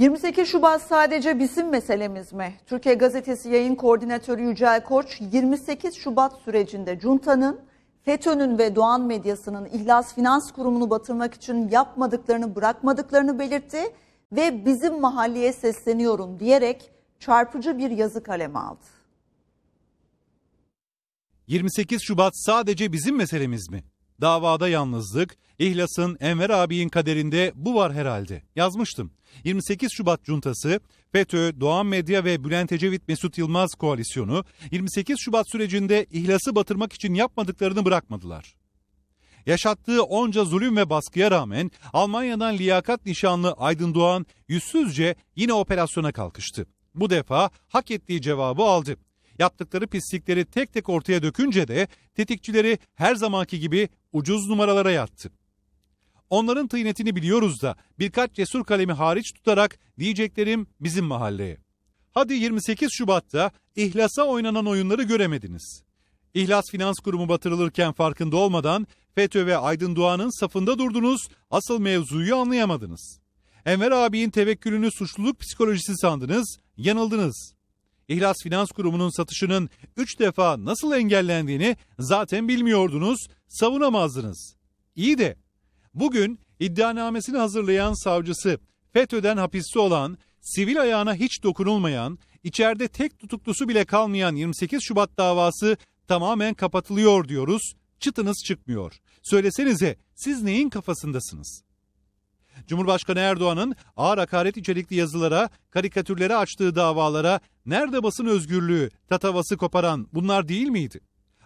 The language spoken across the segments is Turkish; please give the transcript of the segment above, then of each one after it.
28 Şubat sadece bizim meselemiz mi? Türkiye Gazetesi yayın koordinatörü Yücel Koç 28 Şubat sürecinde Cunta'nın, FETÖ'nün ve Doğan Medyası'nın İhlas Finans Kurumu'nu batırmak için yapmadıklarını bırakmadıklarını belirtti ve bizim mahalleye sesleniyorum diyerek çarpıcı bir yazı kaleme aldı. 28 Şubat sadece bizim meselemiz mi? davada yalnızlık, İhlas'ın Enver abi'nin kaderinde bu var herhalde. Yazmıştım. 28 Şubat Cuntası, FETÖ, Doğan Medya ve Bülent Ecevit Mesut Yılmaz koalisyonu 28 Şubat sürecinde İhlas'ı batırmak için yapmadıklarını bırakmadılar. Yaşattığı onca zulüm ve baskıya rağmen Almanya'dan liyakat nişanlı Aydın Doğan yüzsüzce yine operasyona kalkıştı. Bu defa hak ettiği cevabı aldı yaptıkları pislikleri tek tek ortaya dökünce de tetikçileri her zamanki gibi ucuz numaralara yattı. Onların tıynetini biliyoruz da birkaç cesur kalemi hariç tutarak diyeceklerim bizim mahalleye. Hadi 28 Şubat'ta ihlasa oynanan oyunları göremediniz. İhlas Finans Kurumu batırılırken farkında olmadan FETÖ ve Aydın Doğan'ın safında durdunuz, asıl mevzuyu anlayamadınız. Enver abinin tevekkülünü suçluluk psikolojisi sandınız, yanıldınız. İhlas Finans Kurumu'nun satışının 3 defa nasıl engellendiğini zaten bilmiyordunuz, savunamazdınız. İyi de bugün iddianamesini hazırlayan savcısı FETÖ'den hapiste olan, sivil ayağına hiç dokunulmayan, içeride tek tutuklusu bile kalmayan 28 Şubat davası tamamen kapatılıyor diyoruz. Çıtınız çıkmıyor. Söylesenize siz neyin kafasındasınız? Cumhurbaşkanı Erdoğan'ın ağır hakaret içerikli yazılara, karikatürlere açtığı davalara nerede basın özgürlüğü, tatavası koparan bunlar değil miydi?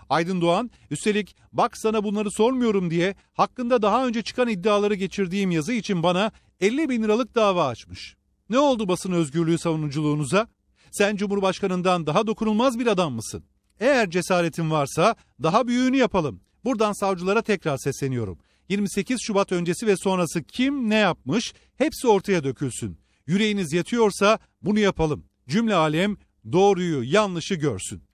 Aydın Doğan üstelik bak sana bunları sormuyorum diye hakkında daha önce çıkan iddiaları geçirdiğim yazı için bana 50 bin liralık dava açmış. Ne oldu basın özgürlüğü savunuculuğunuza? Sen Cumhurbaşkanından daha dokunulmaz bir adam mısın? Eğer cesaretin varsa daha büyüğünü yapalım. Buradan savcılara tekrar sesleniyorum. 28 Şubat öncesi ve sonrası kim ne yapmış hepsi ortaya dökülsün. Yüreğiniz yetiyorsa bunu yapalım. Cümle alem doğruyu yanlışı görsün.